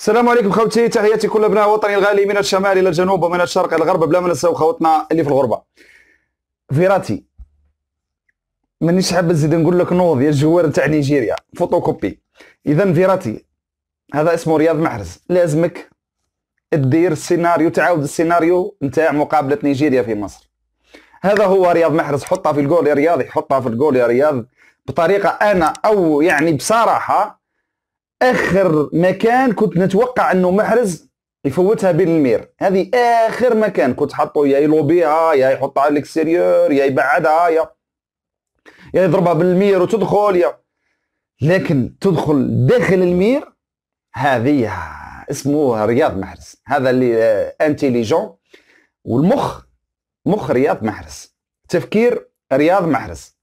السلام عليكم خوتي تحياتي كل ابناء وطني الغالي من الشمال الى الجنوب ومن الشرق الى الغرب بلا ما نساو خوتنا اللي في الغربه فيراتي مانيش حاب نزيد نقول لك نوض يا الجوار تاع نيجيريا فوتوكوبي اذا فيراتي هذا اسمه رياض محرز لازمك تدير السيناريو تعاود السيناريو نتاع مقابله نيجيريا في مصر هذا هو رياض محرز حطها في الجول يا رياضي حطها في الجول يا رياض بطريقه انا او يعني بصراحه اخر مكان كنت نتوقع انه محرز يفوتها بين المير هذه اخر مكان كنت حطه يا يلوبيها آه، يا يحطها على الاكسيريور يا يبعدها آه، يا يا يضربها بالمير وتدخل يا لكن تدخل داخل المير هذه اسمه رياض محرز هذا اللي انتيليجون آه، والمخ مخ رياض محرز تفكير رياض محرز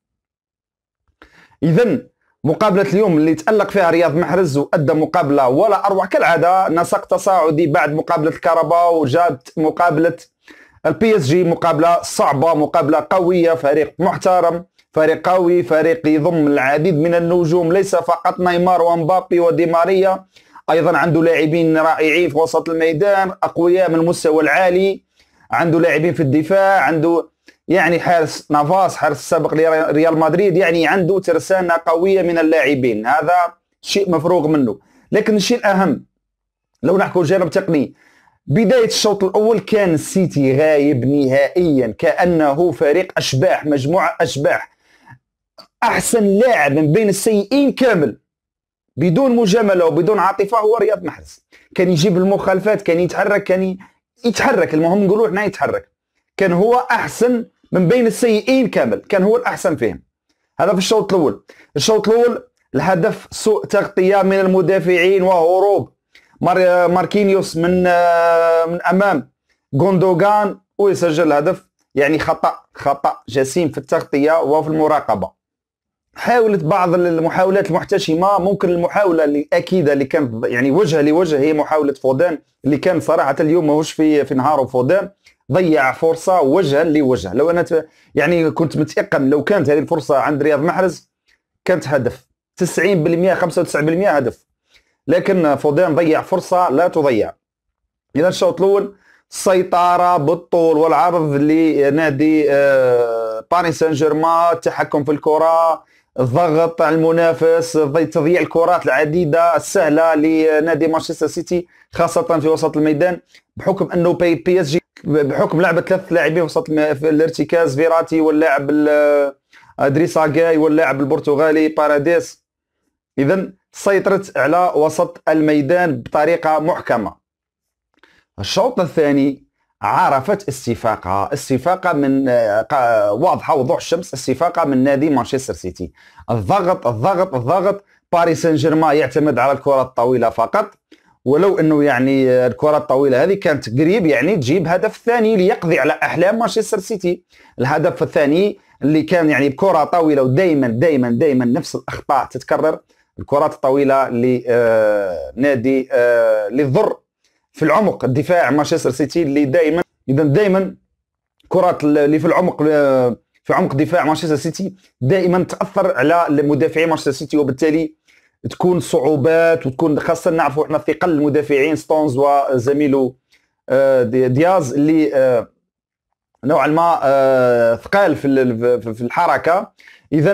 اذا مقابلة اليوم اللي تألق فيها رياض محرز وأدى مقابلة ولا أروع كالعادة نسق تصاعدي بعد مقابلة الكهرباء وجات مقابلة البي اس جي مقابلة صعبة مقابلة قوية فريق محترم فريق قوي فريق يضم العديد من النجوم ليس فقط نيمار ومبابي ودي ماريا أيضا عنده لاعبين رائعين في وسط الميدان أقوياء من المستوى العالي عنده لاعبين في الدفاع عنده يعني حارس نافاس حارس السابق لريال مدريد يعني عنده ترسانه قويه من اللاعبين هذا شيء مفروغ منه لكن الشيء الاهم لو نحكوا جانب تقني بدايه الشوط الاول كان السيتي غايب نهائيا كانه فريق اشباح مجموعه اشباح احسن لاعب من بين السيئين كامل بدون مجامله وبدون عاطفه هو رياض محرز كان يجيب المخالفات كان يتحرك كان يتحرك المهم نقولوا احنا يتحرك كان هو احسن من بين السيئين كامل كان هو الأحسن فيهم هذا في الشوط الأول الشوط الأول الهدف سوء تغطية من المدافعين وهروب ماركينيوس من آه، من أمام غوندوغان ويسجل هدف يعني خطأ خطأ جسيم في التغطية وفي المراقبة حاولت بعض المحاولات المحتشمه ممكن المحاوله الاكيده اللي كانت يعني وجه لوجه هي محاوله فودان اللي كان صراحه اليوم ماهوش في في نهاره فودان ضيع فرصه وجها لوجه لو انا يعني كنت متيقن لو كانت هذه الفرصه عند رياض محرز كانت هدف 90% 95% هدف لكن فودان ضيع فرصه لا تضيع اذا الشوط الاول سيطره بالطول والعرض لنادي باريس سان جيرمان التحكم في الكره الضغط على المنافس تضييع الكرات العديده السهله لنادي مانشستر سيتي خاصه في وسط الميدان بحكم انه بي بي اس جي بحكم لعبه ثلاث لاعبين وسط في الارتكاز فيراتي واللاعب ادريسا جاي واللاعب البرتغالي باراديس اذا سيطرت على وسط الميدان بطريقه محكمه الشوط الثاني عرفت استفاقها استفاقة من آه، واضحة وضوح الشمس استفاقة من نادي مانشستر سيتي الضغط الضغط الضغط باريس سان جيرمان يعتمد على الكرة الطويلة فقط ولو انه يعني الكره الطويله هذه كانت قريب يعني تجيب هدف ثاني ليقضي على احلام مانشستر سيتي الهدف الثاني اللي كان يعني بكره طويله ودائما دائما دائما نفس الاخطاء تتكرر الكرات الطويله لنادي آه، آه، للضر اللي تضر في العمق الدفاع مانشستر سيتي اللي دائما اذا دائما كرات اللي في العمق آه، في عمق دفاع مانشستر سيتي دائما تاثر على مدافعي مانشستر سيتي وبالتالي تكون صعوبات وتكون خاصه نعرفوا احنا ثقل المدافعين ستونز وزميله آه، دياز اللي آه، نوعا ما آه، ثقال في الحركه اذا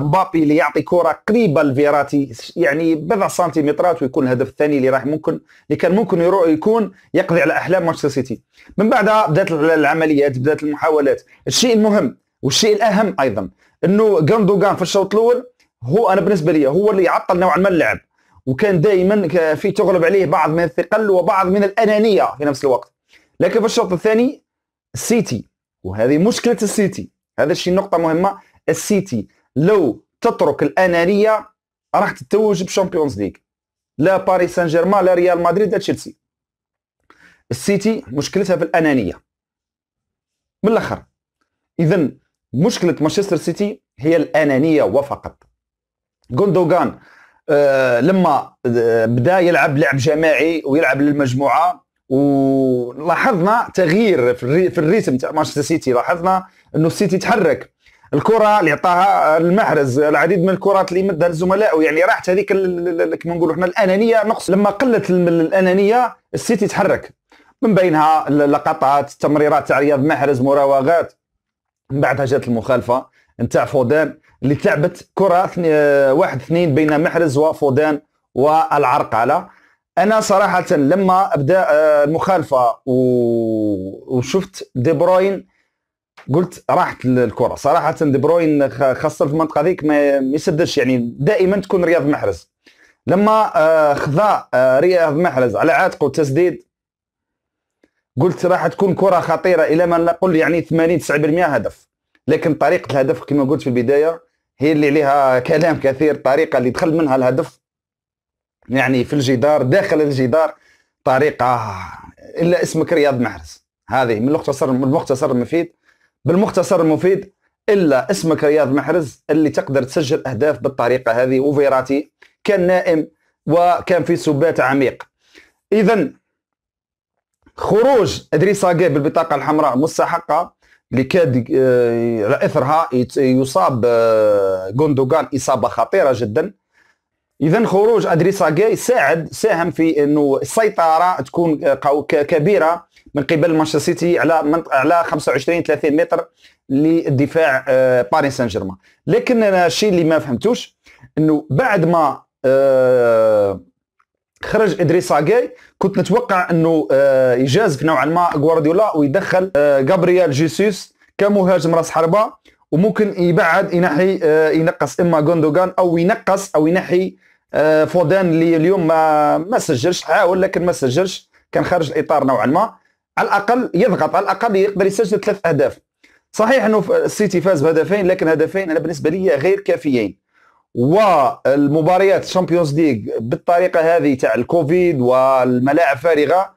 مبابي اللي يعطي كره قريبه لفيراتي يعني بضع سنتيمترات ويكون الهدف الثاني اللي راح ممكن اللي كان ممكن يروح يكون يقضي على احلام مانشستر سيتي من بعدها بدات العمليات بدات المحاولات الشيء المهم والشيء الاهم ايضا انه جوندوغان في الشوط الاول هو انا بالنسبه لي هو اللي يعطل نوعا ما اللعب وكان دائما في تغلب عليه بعض من الثقل وبعض من الانانيه في نفس الوقت لكن في الشوط الثاني السيتي وهذه مشكله السيتي هذا الشيء نقطه مهمه السيتي لو تترك الانانيه راح تتوج بشامبيونز ليغ لا باريس سان جيرمان لا ريال مدريد لا تشيلسي السيتي مشكلتها في الانانيه من الاخر اذا مشكله مانشستر سيتي هي الانانيه وفقط جوندوغان آه لما آه، بدا يلعب لعب جماعي ويلعب للمجموعه ولاحظنا تغيير في الريتم تاع مانشستر سيتي لاحظنا انه السيتي تحرك الكره اللي عطاها آه، المحرز العديد من الكرات اللي مدها لزملائه يعني راحت هذيك كما نقولوا احنا الانانيه نقص لما قلت الانانيه السيتي تحرك من بينها لقطات التمريرات تاع رياض محرز مراوغات من بعدها جات المخالفه نتاع فودان اللي تلعبت كره آه، واحد اثنين بين محرز وفودان والعرقله انا صراحه لما بدا آه، المخالفه وشفت دي بروين قلت راحت الكره صراحه دي بروين خاصه في المنطقه ذيك ما يسدش يعني دائما تكون رياض محرز لما آه، خذا رياض محرز على عاتقه تسديد قلت راح تكون كره خطيره الى ما نقول يعني 80 90% هدف لكن طريقه الهدف كما قلت في البدايه هي اللي عليها كلام كثير الطريقه اللي دخل منها الهدف يعني في الجدار داخل الجدار طريقه الا اسمك رياض محرز هذه من المختصر المختصر المفيد بالمختصر المفيد الا اسمك رياض محرز اللي تقدر تسجل اهداف بالطريقه هذه وفيراتي كان نائم وكان في سبات عميق اذا خروج ادريس بالبطاقه الحمراء مستحقه اللي كاد على آه، اثرها يصاب غوندوغان آه، اصابه خطيره جدا اذا خروج ادريسا جاي ساعد ساهم في انه السيطره تكون آه، كبيره من قبل مانشستر سيتي على على 25 30 متر للدفاع باريس سان جيرمان لكن انا الشيء اللي ما فهمتوش انه بعد ما خرج ادريس جاي كنت نتوقع انه آه، يجازف نوعا ما غوارديولا ويدخل جابرييل آه، جيسوس كمهاجم راس حربه وممكن يبعد ينحي آه، ينقص اما غوندوغان او ينقص او ينحي فودان اللي اليوم ما ما سجلش حاول لكن ما سجلش كان خارج الاطار نوعا ما على الاقل يضغط على الاقل يقدر يسجل ثلاث اهداف صحيح انه السيتي فاز بهدفين لكن هدفين انا بالنسبه لي غير كافيين والمباريات الشامبيونز ليغ بالطريقه هذه تاع الكوفيد والملاعب فارغه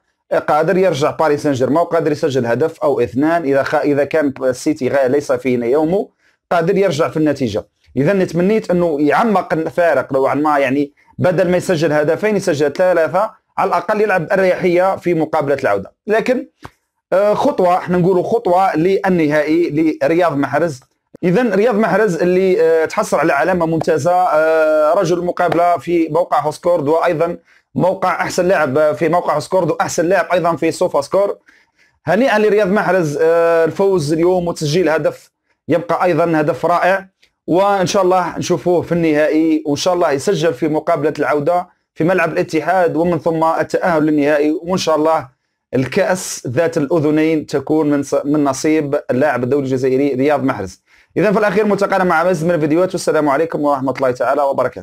قادر يرجع باريس سان جيرمان وقادر يسجل هدف او اثنان اذا خ... اذا كان السيتي ليس فينا يومه قادر يرجع في النتيجه اذا تمنيت انه يعمق الفارق نوعا ما يعني بدل ما يسجل هدفين يسجل ثلاثه على الاقل يلعب اريحيه في مقابله العوده لكن آه، خطوه احنا نقولوا خطوه للنهائي لرياض محرز اذا رياض محرز اللي آه، تحصل على علامه ممتازه آه، رجل مقابله في موقع هوسكورد وايضا موقع احسن لاعب آه، في موقع هوسكورد واحسن لاعب ايضا في سوفا سكور هنيئا لرياض محرز الفوز اليوم وتسجيل هدف يبقى ايضا هدف رائع وان شاء الله نشوفوه في النهائي وان شاء الله يسجل في مقابله العوده في ملعب الاتحاد ومن ثم التاهل للنهائي وان شاء الله الكاس ذات الاذنين تكون من نصيب اللاعب الدولي الجزائري رياض محرز اذا في الاخير ملتقانا مع مزيد من الفيديوهات والسلام عليكم ورحمه الله تعالى وبركاته